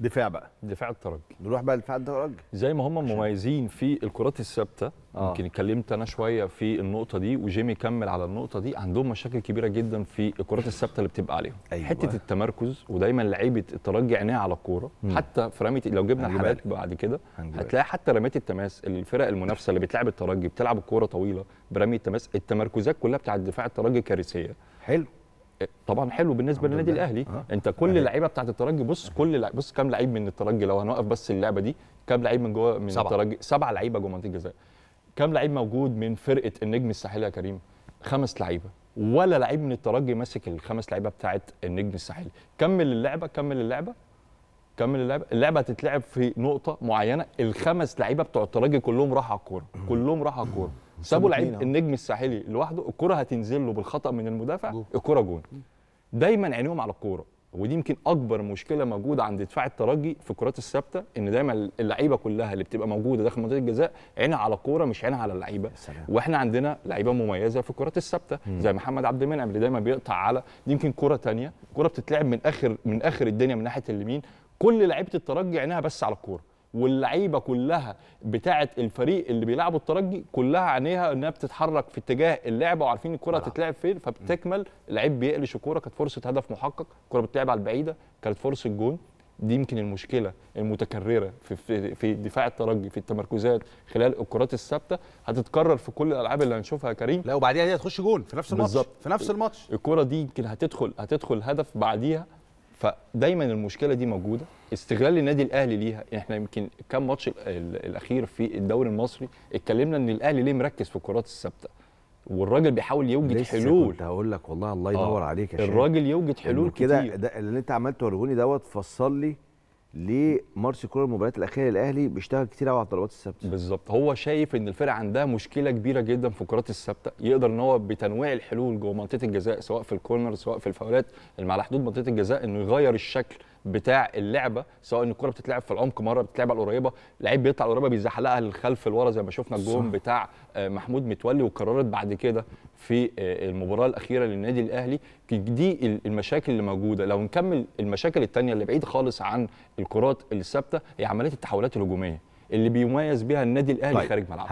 دفاع بقى دفاع الترجي نروح بقى لدفاع الترجي زي ما هم مميزين في الكرات الثابته آه. يمكن اتكلمت انا شويه في النقطه دي وجيمي كمل على النقطه دي عندهم مشاكل كبيره جدا في الكرات الثابته اللي بتبقى عليهم أيوة. حته التمركز ودايما لعيبه الترجي عينيها على الكوره حتى في رميه لو جبنا الحالات بعد كده هتلاقي حتى رميات التماس الفرق المنافسه اللي بتلعب الترجي بتلعب الكوره طويله برميه التماس التمركزات كلها بتاعت دفاع الترجي كارثيه حلو طبعا حلو بالنسبه للنادي الاهلي آه. انت كل اللعيبه بتاعت الترجي بص كل بص كام لعيب من الترجي لو هنوقف بس اللعبه دي كام لعيب من جوه من سبعة. الترجي سبعه لعيبه جوه منطقه الجزاء كام لعيب موجود من فرقه النجم الساحلي يا كريم خمس لعيبه ولا لعيب من الترجي ماسك الخمس لعيبه بتاعت النجم الساحلي كمل اللعبه كمل اللعبه كمل اللعبه اللعبه هتتلعب في نقطه معينه الخمس لعيبه بتوع الترجي كلهم راحوا على الكوره كلهم راحوا على الكوره سابوا لعيب النجم الساحلي لوحده الكره هتنزل له بالخطا من المدافع الكره جون دايما عينيهم على الكوره ودي يمكن اكبر مشكله موجوده عند دفاع الترجي في الكرات الثابته ان دايما اللعيبه كلها اللي بتبقى موجوده داخل منطقه الجزاء عينها على الكوره مش عينها على اللعيبه واحنا عندنا لعيبه مميزه في الكرات الثابته زي محمد عبد المنعم اللي دايما بيقطع على دي يمكن كره ثانيه كره بتتلعب من اخر من اخر الدنيا من ناحيه اليمين كل لعيبه الترجي عينها بس على الكوره واللعيبه كلها بتاعه الفريق اللي بيلعبوا الترجي كلها عينيها انها بتتحرك في اتجاه اللعبه وعارفين الكره تتلعب فين فبتكمل لعيب بيقلش الكوره كانت فرصه هدف محقق الكره بتلعب على البعيده كانت فرصه جون دي يمكن المشكله المتكرره في في, دفاع الترجي في التمركزات خلال الكرات الثابته هتتكرر في كل الالعاب اللي هنشوفها يا كريم لا وبعديها هي هتخش جون في نفس الماتش في نفس الماتش الكره دي يمكن هتدخل هتدخل هدف بعديها فدايما المشكله دي موجوده استغلال النادي الاهلي ليها يعني احنا يمكن كام ماتش الاخير في الدوري المصري اتكلمنا ان الاهلي ليه مركز في الكرات الثابته والراجل بيحاول يوجد لسه حلول كنت هقول لك والله الله ينور آه. عليك يا الراجل يوجد حلول كده اللي انت عملته وريهوني دوت فصل لي ليه مارسي كولر المباريات الاخيره للاهلي بيشتغل كتير قوي على الضربات الثابته بالظبط هو شايف ان الفرقه عندها مشكله كبيره جدا في الكرات الثابته يقدر ان هو بتنويع الحلول جوه منطقه الجزاء سواء في الكورنر سواء في الفاولات اللي على حدود منطقه الجزاء انه يغير الشكل بتاع اللعبه سواء ان الكره بتتلعب في العمق مره بتتلعب على القريبه لعيب بيطلع القريبه بيزحلقها للخلف لورا زي ما شفنا الجون بتاع آه، محمود متولي وقررت بعد كده في آه، المباراه الاخيره للنادي الاهلي دي المشاكل اللي موجوده لو نكمل المشاكل الثانيه اللي بعيد خالص عن الكرات الثابته هي عمليه التحولات الهجوميه اللي بيميز بيها النادي الاهلي طيب. خارج ملعبه